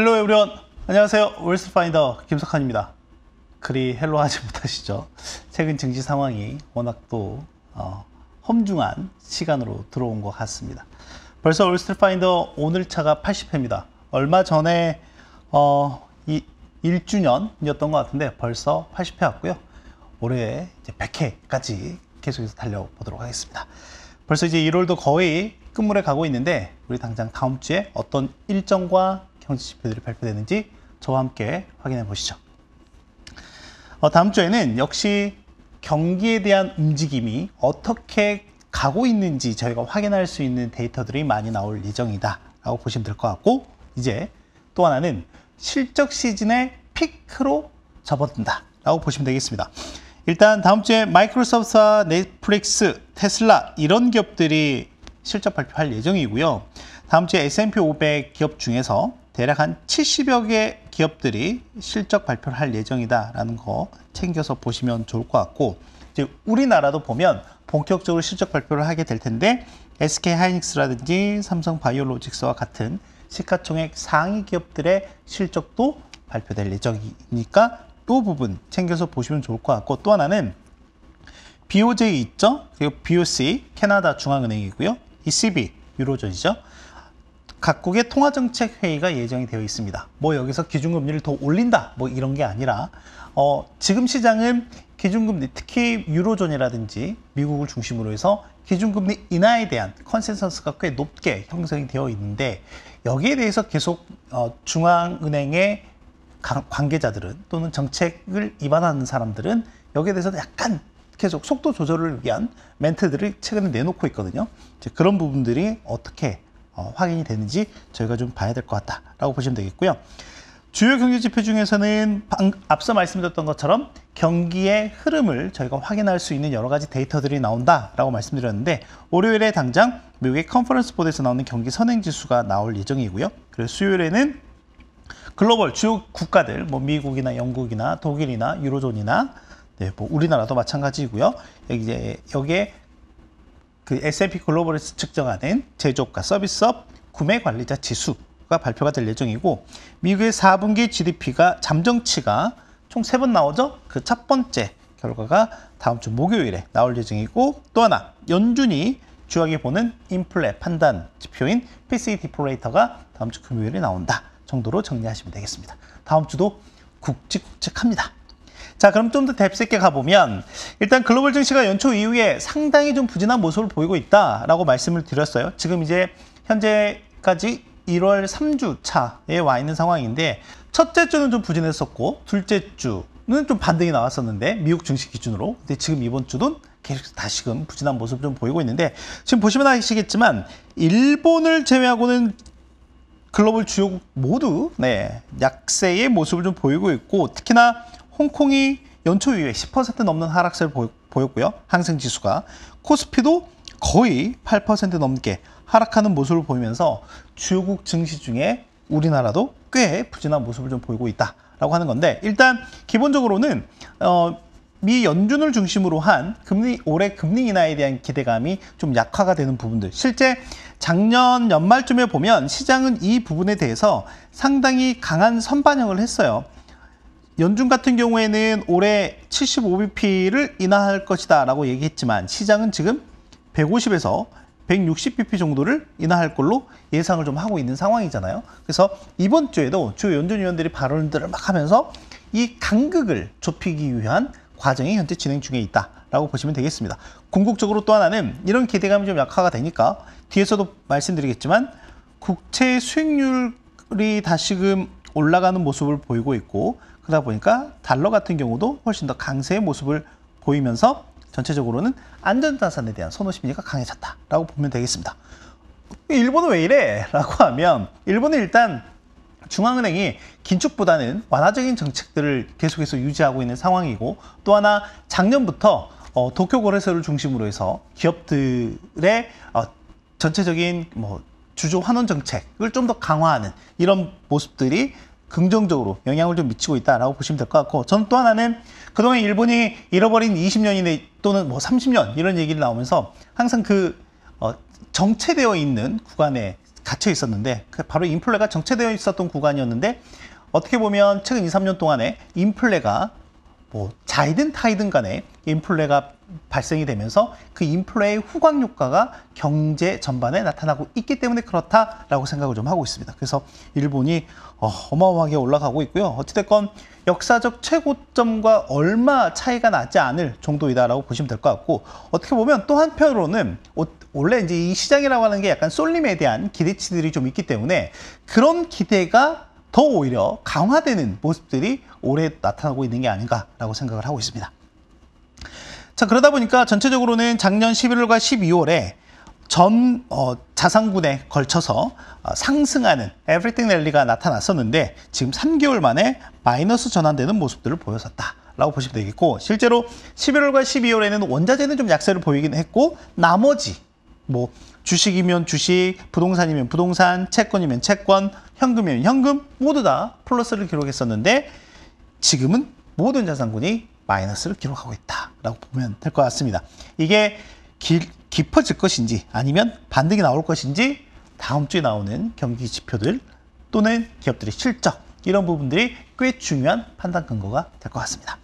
헬로 에브리원 안녕하세요 월스파인더 김석환입니다 그리 헬로 하지 못하시죠 최근 증시 상황이 워낙 또 어, 험중한 시간으로 들어온 것 같습니다 벌써 월스트파인더 오늘 차가 80회입니다 얼마 전에 어, 이 1주년이었던 것 같은데 벌써 80회 왔고요 올해 이제 100회까지 계속해서 달려보도록 하겠습니다 벌써 이제 1월도 거의 끝물에 가고 있는데 우리 당장 다음 주에 어떤 일정과 경제 지표들이 발표되는지 저와 함께 확인해 보시죠. 어, 다음 주에는 역시 경기에 대한 움직임이 어떻게 가고 있는지 저희가 확인할 수 있는 데이터들이 많이 나올 예정이다 라고 보시면 될 것 같고 이제 또 하나는 실적 시즌의 피크로 접어든다 라고 보시면 되겠습니다 일단 다음 주에 마이크로소프트와 넷플릭스, 테슬라 이런 기업들이 실적 발표할 예정이고요 다음 주에 S&P 500 기업 중에서 대략 한 70여 개 기업들이 실적 발표를 할 예정이다라는 거 챙겨서 보시면 좋을 것 같고 이제 우리나라도 보면 본격적으로 실적 발표를 하게 될 텐데 SK 하이닉스라든지 삼성 바이오로직스와 같은 시가총액 상위 기업들의 실적도 발표될 예정이니까 또 부분 챙겨서 보시면 좋을 것 같고 또 하나는 BOJ 있죠? 그리고 BOC 캐나다 중앙은행이고요. ECB 유로존이죠. 각국의 통화정책 회의가 예정이 되어 있습니다. 뭐 여기서 기준금리를 더 올린다 뭐 이런 게 아니라 어, 지금 시장은 기준금리 특히 유로존이라든지 미국을 중심으로 해서 기준금리 인하에 대한 컨센서스가 꽤 높게 형성이 되어 있는데 여기에 대해서 계속 어, 중앙은행의 관계자들은 또는 정책을 입안하는 사람들은 여기에 대해서 약간 계속 속도 조절을 위한 멘트들을 최근에 내놓고 있거든요. 그런 부분들이 어떻게 어, 확인이 되는지 저희가 좀 봐야 될 것 같다라고 보시면 되겠고요. 주요 경제 지표 중에서는 방, 앞서 말씀드렸던 것처럼 경기의 흐름을 저희가 확인할 수 있는 여러 가지 데이터들이 나온다라고 말씀드렸는데 월요일에 당장 미국의 컨퍼런스 보드에서 나오는 경기 선행 지수가 나올 예정이고요. 그리고 수요일에는 글로벌 주요 국가들 뭐 미국이나 영국이나 독일이나 유로존이나 네, 뭐 우리나라도 마찬가지고요. 이제 여기에 그 S&P 글로벌에서 측정하는 제조업과 서비스업 구매 관리자 지수가 발표가 될 예정이고 미국의 4분기 GDP가 잠정치가 총3번 나오죠. 그 첫 번째 결과가 다음 주 목요일에 나올 예정이고 또 하나 연준이 주하게 보는 인플레 판단 지표인 PCE 디플레이터가 다음 주 금요일에 나온다 정도로 정리하시면 되겠습니다. 다음 주도 굵직굵직합니다. 자 그럼 좀더 뎁스 있게 가보면 일단 글로벌 증시가 연초 이후에 상당히 좀 부진한 모습을 보이고 있다라고 말씀을 드렸어요. 지금 이제 현재까지 1월 3주 차에 와 있는 상황인데 첫째 주는 좀 부진했었고 둘째 주는 좀 반등이 나왔었는데 미국 증시 기준으로 근데 지금 이번 주는 계속 다시금 부진한 모습 을좀 보이고 있는데 지금 보시면 아시겠지만 일본을 제외하고는 글로벌 주요국 모두 네, 약세의 모습을 좀 보이고 있고 특히나 홍콩이 연초 이후에 10% 넘는 하락세를 보였고요. 항생 지수가 코스피도 거의 8% 넘게 하락하는 모습을 보이면서 주요국 증시 중에 우리나라도 꽤 부진한 모습을 좀 보이고 있다라고 하는 건데 일단 기본적으로는 어, 미 연준을 중심으로 한 금리 올해 금리 인하에 대한 기대감이 좀 약화가 되는 부분들 실제 작년 연말쯤에 보면 시장은 이 부분에 대해서 상당히 강한 선반영을 했어요. 연준 같은 경우에는 올해 75bp를 인하할 것이다 라고 얘기했지만 시장은 지금 150에서 160bp 정도를 인하할 걸로 예상을 좀 하고 있는 상황이잖아요. 그래서 이번 주에도 주요 연준 위원들이 발언들을 막 하면서 이 간극을 좁히기 위한 과정이 현재 진행 중에 있다라고 보시면 되겠습니다. 궁극적으로 또 하나는 이런 기대감이 좀 약화가 되니까 뒤에서도 말씀드리겠지만 국채 수익률이 다시금 올라가는 모습을 보이고 있고 그러다 보니까 달러 같은 경우도 훨씬 더 강세의 모습을 보이면서 전체적으로는 안전자산에 대한 선호 심리가 강해졌다라고 보면 되겠습니다. 일본은 왜 이래? 라고 하면 일본은 일단 중앙은행이 긴축보다는 완화적인 정책들을 계속해서 유지하고 있는 상황이고 또 하나 작년부터 어, 도쿄 거래소를 중심으로 해서 기업들의 어, 전체적인 뭐주조 환원 정책을 좀 더 강화하는 이런 모습들이 긍정적으로 영향을 좀 미치고 있다라고 보시면 될 것 같고 저는 또 하나는 그동안 일본이 잃어버린 20년이나 또는 뭐 30년 이런 얘기를 나오면서 항상 그 어, 정체되어 있는 구간에 갇혀 있었는데 그 바로 인플레가 정체되어 있었던 구간이었는데 어떻게 보면 최근 2, 3년 동안에 인플레가 뭐 자이든 타이든 간에 인플레가 발생이 되면서 그 인플레의 후광 효과가 경제 전반에 나타나고 있기 때문에 그렇다라고 생각을 좀 하고 있습니다. 그래서 일본이 어, 어마어마하게 올라가고 있고요. 어찌됐건 역사적 최고점과 얼마 차이가 나지 않을 정도이다라고 보시면 될 것 같고 어떻게 보면 또 한편으로는 원래 이제 이 시장이라고 하는 게 약간 쏠림에 대한 기대치들이 좀 있기 때문에 그런 기대가 더 오히려 강화되는 모습들이 올해 나타나고 있는 게 아닌가라고 생각을 하고 있습니다. 자, 그러다 보니까 전체적으로는 작년 11월과 12월에 전 어, 자산군에 걸쳐서 어, 상승하는 에브리띵 랠리가 나타났었는데 지금 3개월 만에 마이너스 전환되는 모습들을 보여줬다 라고 보시면 되겠고 실제로 11월과 12월에는 원자재는 좀 약세를 보이긴 했고 나머지 뭐 주식이면 주식, 부동산이면 부동산, 채권이면 채권, 현금이면 현금 모두 다 플러스를 기록했었는데 지금은 모든 자산군이 마이너스를 기록하고 있다라고 보면 될 것 같습니다. 이게 길, 깊어질 것인지 아니면 반등이 나올 것인지 다음 주에 나오는 경기 지표들 또는 기업들의 실적 이런 부분들이 꽤 중요한 판단 근거가 될 것 같습니다.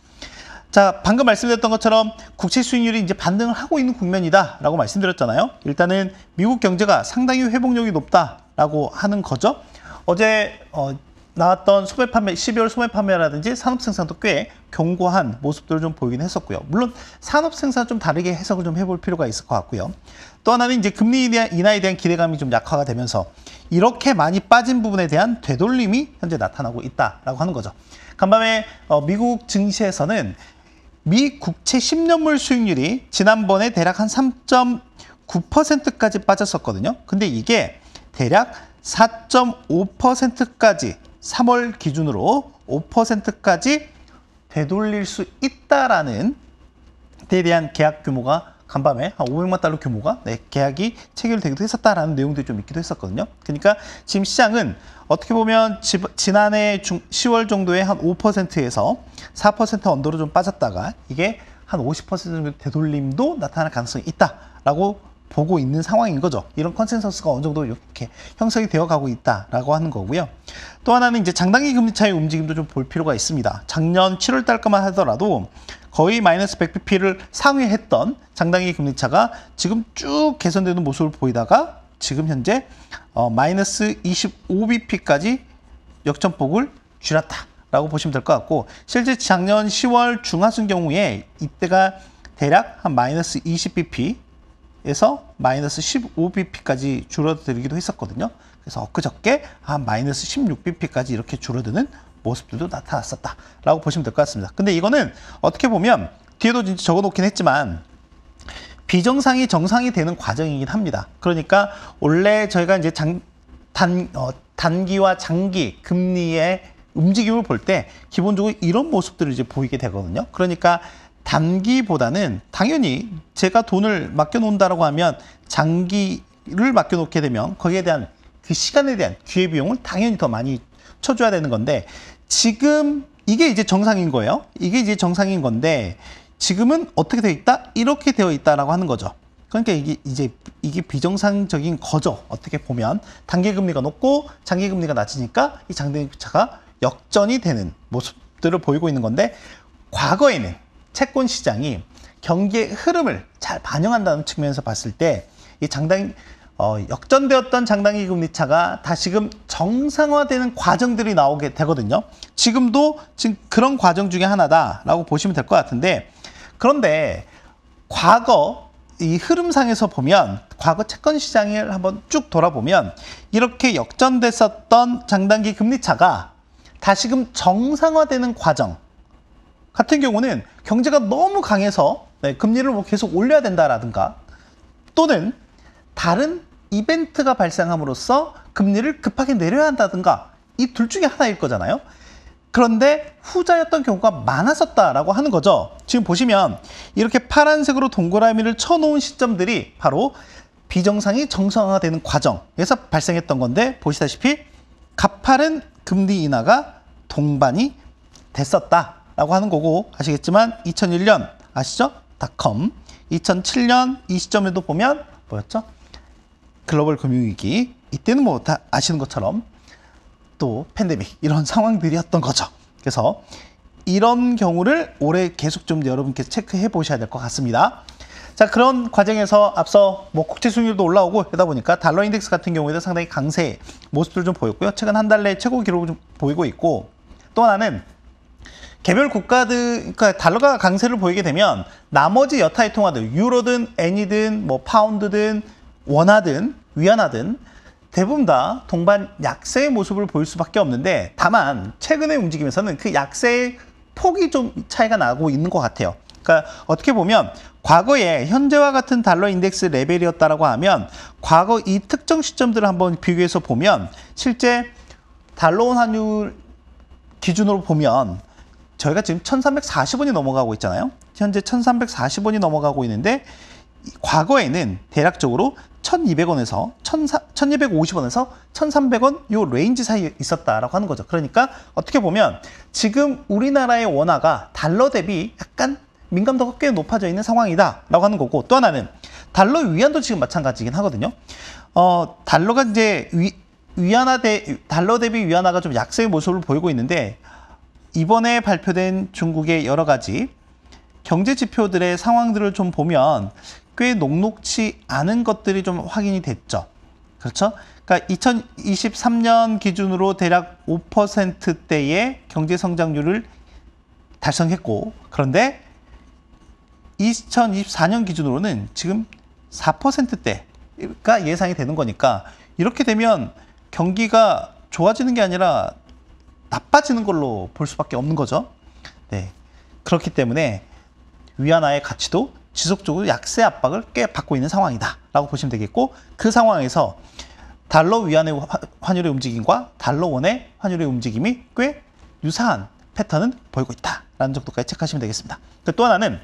자, 방금 말씀드렸던 것처럼 국채 수익률이 이제 반등을 하고 있는 국면이다라고 말씀드렸잖아요. 일단은 미국 경제가 상당히 회복력이 높다라고 하는 거죠. 어제 어, 나왔던 소매 판매, 12월 소매 판매라든지 산업 생산도 꽤 견고한 모습들을 좀 보이긴 했었고요. 물론 산업 생산 좀 다르게 해석을 좀 해볼 필요가 있을 것 같고요. 또 하나는 이제 금리 인하에 대한 기대감이 좀 약화가 되면서 이렇게 많이 빠진 부분에 대한 되돌림이 현재 나타나고 있다라고 하는 거죠. 간밤에 어, 미국 증시에서는 미 국채 10년물 수익률이 지난번에 대략 한 3.9%까지 빠졌었거든요. 근데 이게 대략 4.5%까지 3월 기준으로 5%까지 되돌릴 수 있다라는 데 대한 계약 규모가 간밤에 한 500만 달러 규모가 네, 계약이 체결되기도 했었다라는 내용들이 좀 있기도 했었거든요. 그러니까 지금 시장은 어떻게 보면 지, 지난해 중, 10월 정도에 한 5%에서 4% 언더로 좀 빠졌다가 이게 한 50% 정도 되돌림도 나타날 가능성이 있다라고 보고 있는 상황인 거죠. 이런 컨센서스가 어느 정도 이렇게 형성이 되어 가고 있다라고 하는 거고요. 또 하나는 이제 장단기 금리 차의 움직임도 좀 볼 필요가 있습니다. 작년 7월 달까만 하더라도 거의 마이너스 1 0 0 p p 를 상회했던 장단기 금리 차가 지금 쭉 개선되는 모습을 보이다가 지금 현재 어, 마이너스 25bp까지 역전폭을 줄였다라고 보시면 될 것 같고 실제 작년 10월 중하순 경우에 이때가 대략 한 마이너스 20bp 에서 마이너스 15bp까지 줄어들기도 했었거든요. 그래서 엊그저께 한 마이너스 16bp까지 이렇게 줄어드는 모습들도 나타났었다라고 보시면 될 것 같습니다. 근데 이거는 어떻게 보면 뒤에도 적어놓긴 했지만 비정상이 정상이 되는 과정이긴 합니다. 그러니까 원래 저희가 이제 장, 단, 어, 단기와 장기 금리의 움직임을 볼 때 기본적으로 이런 모습들을 이제 보이게 되거든요. 그러니까 단기보다는 당연히 제가 돈을 맡겨놓는다라고 하면 장기를 맡겨놓게 되면 거기에 대한 그 시간에 대한 기회비용을 당연히 더 많이 쳐줘야 되는 건데 지금 이게 이제 정상인 거예요. 이게 이제 정상인 건데 지금은 어떻게 되어 있다? 이렇게 되어 있다라고 하는 거죠. 그러니까 이게 이제 이게 비정상적인 거죠. 어떻게 보면 단기 금리가 높고 장기 금리가 낮으니까 이 장대 차가 역전이 되는 모습들을 보이고 있는 건데 과거에는 채권 시장이 경기의 흐름을 잘 반영한다는 측면에서 봤을 때이 장당 어, 역전되었던 장단기 금리 차가 다시금 정상화되는 과정들이 나오게 되거든요. 지금도 지금 그런 과정 중에 하나다라고 보시면 될 것 같은데 그런데 과거 이 흐름상에서 보면 과거 채권 시장을 한번 쭉 돌아보면 이렇게 역전됐었던 장단기 금리 차가 다시금 정상화되는 과정 같은 경우는 경제가 너무 강해서 네, 금리를 뭐 계속 올려야 된다라든가 또는 다른 이벤트가 발생함으로써 금리를 급하게 내려야 한다든가 이 둘 중에 하나일 거잖아요. 그런데 후자였던 경우가 많았었다라고 하는 거죠. 지금 보시면 이렇게 파란색으로 동그라미를 쳐놓은 시점들이 바로 비정상이 정상화되는 과정에서 발생했던 건데 보시다시피 가파른 금리 인하가 동반이 됐었다. 라고 하는 거고 아시겠지만 2001년 아시죠? 닷컴 2007년 이 시점에도 보면 뭐였죠? 글로벌 금융위기 이때는 뭐 다 아시는 것처럼 또 팬데믹 이런 상황들이었던 거죠 그래서 이런 경우를 올해 계속 좀 여러분께서 체크해 보셔야 될 것 같습니다 자 그런 과정에서 앞서 뭐 국제 수익률도 올라오고 하다 보니까 달러 인덱스 같은 경우에도 상당히 강세 모습을 좀 보였고요 최근 한 달내에 최고 기록을 좀 보이고 있고 또 하나는 개별 국가들, 그러니까 달러가 강세를 보이게 되면 나머지 여타의 통화들, 유로든 엔이든 뭐 파운드든 원화든 위안화든 대부분 다 동반 약세의 모습을 보일 수밖에 없는데 다만 최근의 움직임에서는 그 약세의 폭이 좀 차이가 나고 있는 것 같아요. 그러니까 어떻게 보면 과거에 현재와 같은 달러 인덱스 레벨이었다라고 하면 과거 이 특정 시점들을 한번 비교해서 보면 실제 달러 환율 기준으로 보면 저희가 지금 1340원이 넘어가고 있잖아요. 현재 1340원이 넘어가고 있는데 과거에는 대략적으로 1200원에서 1250원에서 1300원 요 레인지 사이에 있었다라고 하는 거죠. 그러니까 어떻게 보면 지금 우리나라의 원화가 달러 대비 약간 민감도가 꽤 높아져 있는 상황이다라고 하는 거고 또 하나는 달러 위안도 지금 마찬가지긴 하거든요. 어, 달러가 이제 위, 위안화 대 달러 대비 위안화가 좀 약세의 모습을 보이고 있는데 이번에 발표된 중국의 여러 가지 경제 지표들의 상황들을 좀 보면 꽤 녹록치 않은 것들이 좀 확인이 됐죠. 그렇죠? 그러니까 2023년 기준으로 대략 5%대의 경제 성장률을 달성했고 그런데 2024년 기준으로는 지금 4%대가 예상이 되는 거니까 이렇게 되면 경기가 좋아지는 게 아니라 나빠지는 걸로 볼 수밖에 없는 거죠. 네. 그렇기 때문에 위안화의 가치도 지속적으로 약세 압박을 꽤 받고 있는 상황이다라고 보시면 되겠고 그 상황에서 달러 위안의 환율의 움직임과 달러 원의 환율의 움직임이 꽤 유사한 패턴은 보이고 있다라는 정도까지 체크하시면 되겠습니다. 그 또 하나는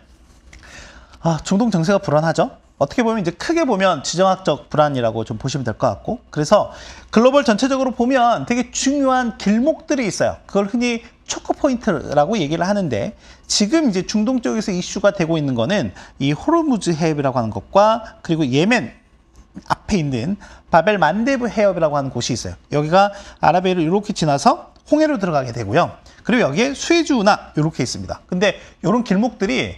아, 중동 정세가 불안하죠. 어떻게 보면 이제 크게 보면 지정학적 불안이라고 좀 보시면 될 것 같고 그래서 글로벌 전체적으로 보면 되게 중요한 길목들이 있어요. 그걸 흔히 초크 포인트라고 얘기를 하는데 지금 이제 중동 쪽에서 이슈가 되고 있는 거는 이 호르무즈 해협이라고 하는 것과 그리고 예멘 앞에 있는 바벨 만데브 해협이라고 하는 곳이 있어요. 여기가 아랍해를 이렇게 지나서 홍해로 들어가게 되고요. 그리고 여기에 수에즈 운하 이렇게 있습니다. 근데 이런 길목들이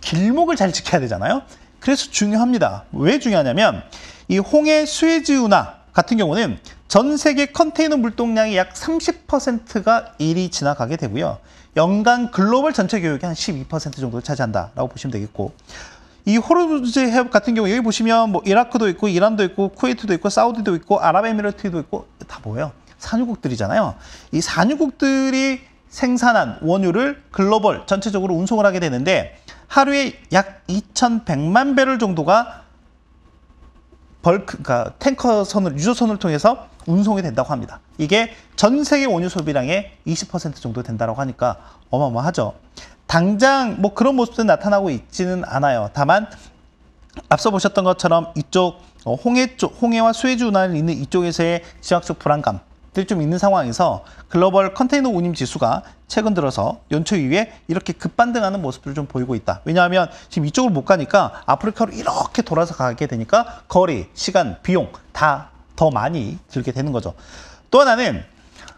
길목을 잘 지켜야 되잖아요. 그래서 중요합니다. 왜 중요하냐면 이 홍해 수에즈우나 같은 경우는 전 세계 컨테이너 물동량의 약 30%가 이리 지나가게 되고요. 연간 글로벌 전체 교육의한 12% 정도를 차지한다라고 보시면 되겠고 이 호르무즈 해협 같은 경우 여기 보시면 뭐 이라크도 있고 이란도 있고 쿠웨이트도 있고 사우디도 있고 아랍에미리트도 있고 다 뭐예요? 산유국들이잖아요. 이 산유국들이 생산한 원유를 글로벌 전체적으로 운송을 하게 되는데 하루에 약 2,100만 배럴 정도가 벌크, 그러니까 탱커 선을, 유조선을 통해서 운송이 된다고 합니다. 이게 전 세계 원유 소비량의 20% 정도 된다고 하니까 어마어마하죠. 당장 뭐 그런 모습도 나타나고 있지는 않아요. 다만 앞서 보셨던 것처럼 이쪽 어, 홍해 쪽, 홍해와 수해주 운하를 잇는 이쪽에서의 지역적 불안감 들이 좀 있는 상황에서 글로벌 컨테이너 운임 지수가 최근 들어서 연초 이후에 이렇게 급반등하는 모습들을 좀 보이고 있다. 왜냐하면 지금 이쪽을못 가니까 아프리카로 이렇게 돌아서 가게 되니까 거리, 시간, 비용 다 더 많이 들게 되는 거죠. 또 하나는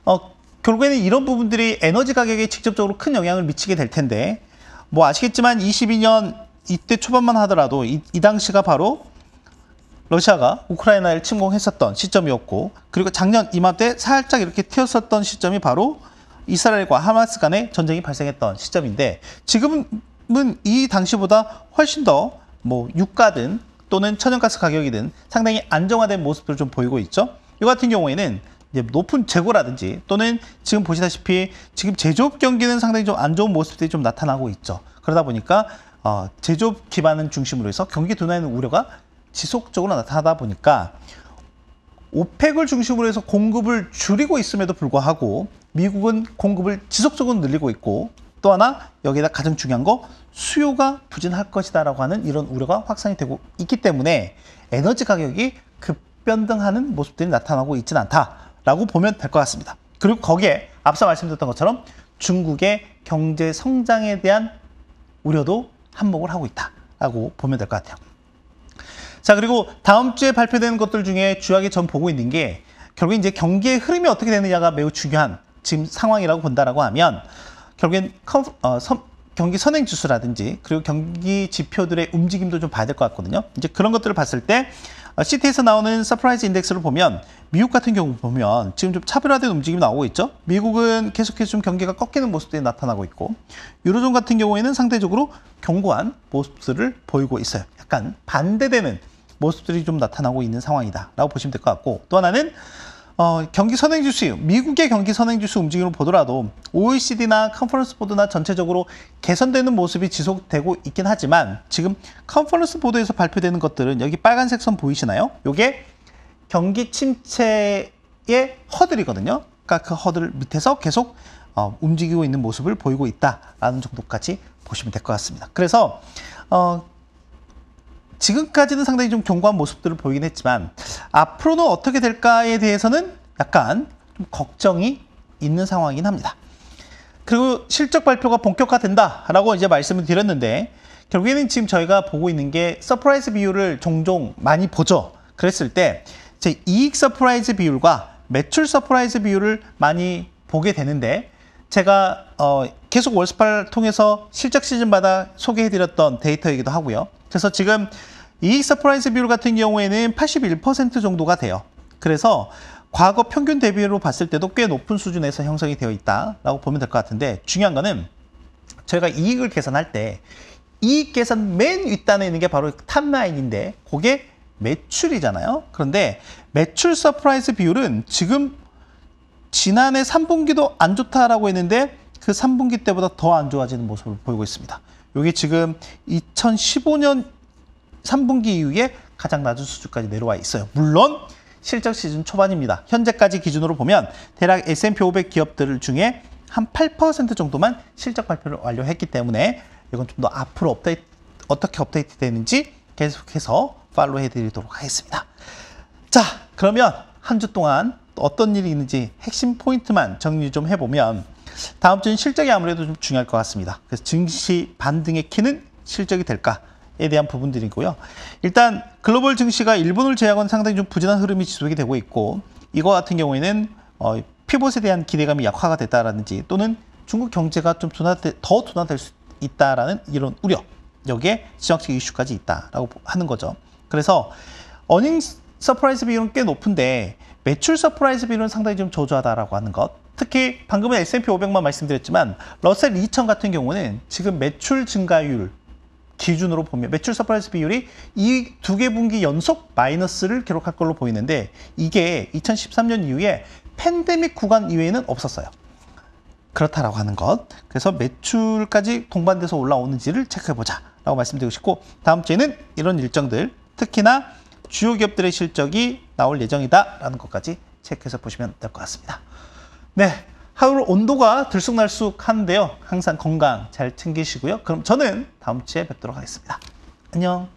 어, 결국에는 이런 부분들이 에너지 가격에 직접적으로 큰 영향을 미치게 될 텐데 뭐 아시겠지만 22년 이때 초반만 하더라도 이, 이 당시가 바로 러시아가 우크라이나를 침공했었던 시점이었고 그리고 작년 이맘때 살짝 이렇게 튀었었던 시점이 바로 이스라엘과 하마스 간의 전쟁이 발생했던 시점인데 지금은 이 당시보다 훨씬 더 뭐 유가든 또는 천연가스 가격이든 상당히 안정화된 모습을 들좀 보이고 있죠. 이 같은 경우에는 높은 재고라든지 또는 지금 보시다시피 지금 제조업 경기는 상당히 좀 안 좋은 모습들이 좀 나타나고 있죠. 그러다 보니까 어, 제조업 기반을 중심으로 해서 경기 둔화에는 우려가 지속적으로 나타나다 보니까 오펙을 중심으로 해서 공급을 줄이고 있음에도 불구하고 미국은 공급을 지속적으로 늘리고 있고 또 하나 여기에다 가장 중요한 거 수요가 부진할 것이다라고 하는 이런 우려가 확산이 되고 있기 때문에 에너지 가격이 급변등하는 모습들이 나타나고 있지는 않다라고 보면 될 것 같습니다. 그리고 거기에 앞서 말씀드렸던 것처럼 중국의 경제 성장에 대한 우려도 한몫을 하고 있다라고 보면 될 것 같아요. 자 그리고 다음 주에 발표되는 것들 중에 주하게 전 보고 있는 게 결국 이제 경기의 흐름이 어떻게 되느냐가 매우 중요한 지금 상황이라고 본다라고 하면 결국엔 컴, 어, 선, 경기 선행 지수라든지 그리고 경기 지표들의 움직임도 좀 봐야 될 것 같거든요. 이제 그런 것들을 봤을 때 어, 시티에서 나오는 서프라이즈 인덱스를 보면 미국 같은 경우 보면 지금 좀 차별화된 움직임이 나오고 있죠. 미국은 계속해서 좀 경기가 꺾이는 모습들이 나타나고 있고 유로존 같은 경우에는 상대적으로 견고한 모습들을 보이고 있어요. 약간 반대되는 모습들이 좀 나타나고 있는 상황이다라고 보시면 될 것 같고 또 하나는 어, 경기 선행 지수, 미국의 경기 선행 지수 움직임을 보더라도 OECD나 컨퍼런스 보드나 전체적으로 개선되는 모습이 지속되고 있긴 하지만 지금 컨퍼런스 보드에서 발표되는 것들은 여기 빨간색 선 보이시나요? 이게 경기 침체의 허들이거든요. 그러니까 그 허들 밑에서 계속 어, 움직이고 있는 모습을 보이고 있다라는 정도까지 보시면 될 것 같습니다. 그래서 어, 지금까지는 상당히 좀 견고한 모습들을 보이긴 했지만 앞으로는 어떻게 될까에 대해서는 약간 좀 걱정이 있는 상황이긴 합니다. 그리고 실적 발표가 본격화된다라고 이제 말씀을 드렸는데 결국에는 지금 저희가 보고 있는 게 서프라이즈 비율을 종종 많이 보죠. 그랬을 때 제 이익 서프라이즈 비율과 매출 서프라이즈 비율을 많이 보게 되는데 제가 어 계속 월스파를 통해서 실적 시즌마다 소개해드렸던 데이터이기도 하고요. 그래서 지금 이익 서프라이즈 비율 같은 경우에는 81% 정도가 돼요. 그래서 과거 평균 대비로 봤을 때도 꽤 높은 수준에서 형성이 되어 있다라고 보면 될 것 같은데 중요한 거는 저희가 이익을 계산할 때 이익 계산 맨 윗단에 있는 게 바로 탑라인인데 그게 매출이잖아요. 그런데 매출 서프라이즈 비율은 지금 지난해 3분기도 안 좋다라고 했는데 그 3분기 때보다 더 안 좋아지는 모습을 보이고 있습니다. 이게 지금 2015년 3분기 이후에 가장 낮은 수준까지 내려와 있어요. 물론 실적 시즌 초반입니다. 현재까지 기준으로 보면 대략 S&P 500 기업들 중에 한 8% 정도만 실적 발표를 완료했기 때문에 이건 좀 더 앞으로 업데이트, 어떻게 업데이트 되는지 계속해서 팔로우 해드리도록 하겠습니다. 자, 그러면 한 주 동안 어떤 일이 있는지 핵심 포인트만 정리 좀 해보면 다음 주는 실적이 아무래도 좀 중요할 것 같습니다. 그래서 증시 반등의 키는 실적이 될까? 에 대한 부분들이고요. 일단 글로벌 증시가 일본을 제외하고는 상당히 좀 부진한 흐름이 지속이 되고 있고 이거 같은 경우에는 어, 피봇에 대한 기대감이 약화가 됐다라든지 또는 중국 경제가 좀 둔화되, 더 둔화될 수 있다라는 이런 우려 여기에 지정학적 이슈까지 있다라고 하는 거죠. 그래서 어닝 서프라이즈 비율은 꽤 높은데 매출 서프라이즈 비율은 상당히 좀 저조하다라고 하는 것. 특히 방금은 S&P 500만 말씀드렸지만 러셀 2000 같은 경우는 지금 매출 증가율 기준으로 보면 매출 서프라이즈 비율이 이 두 개 분기 연속 마이너스를 기록할 걸로 보이는데 이게 2013년 이후에 팬데믹 구간 이외에는 없었어요. 그렇다라고 하는 것. 그래서 매출까지 동반돼서 올라오는지를 체크해보자 라고 말씀드리고 싶고 다음 주에는 이런 일정들 특히나 주요 기업들의 실적이 나올 예정이다라는 것까지 체크해서 보시면 될 것 같습니다. 네. 하루 온도가 들쑥날쑥한데요. 항상 건강 잘 챙기시고요. 그럼 저는 다음 주에 뵙도록 하겠습니다. 안녕.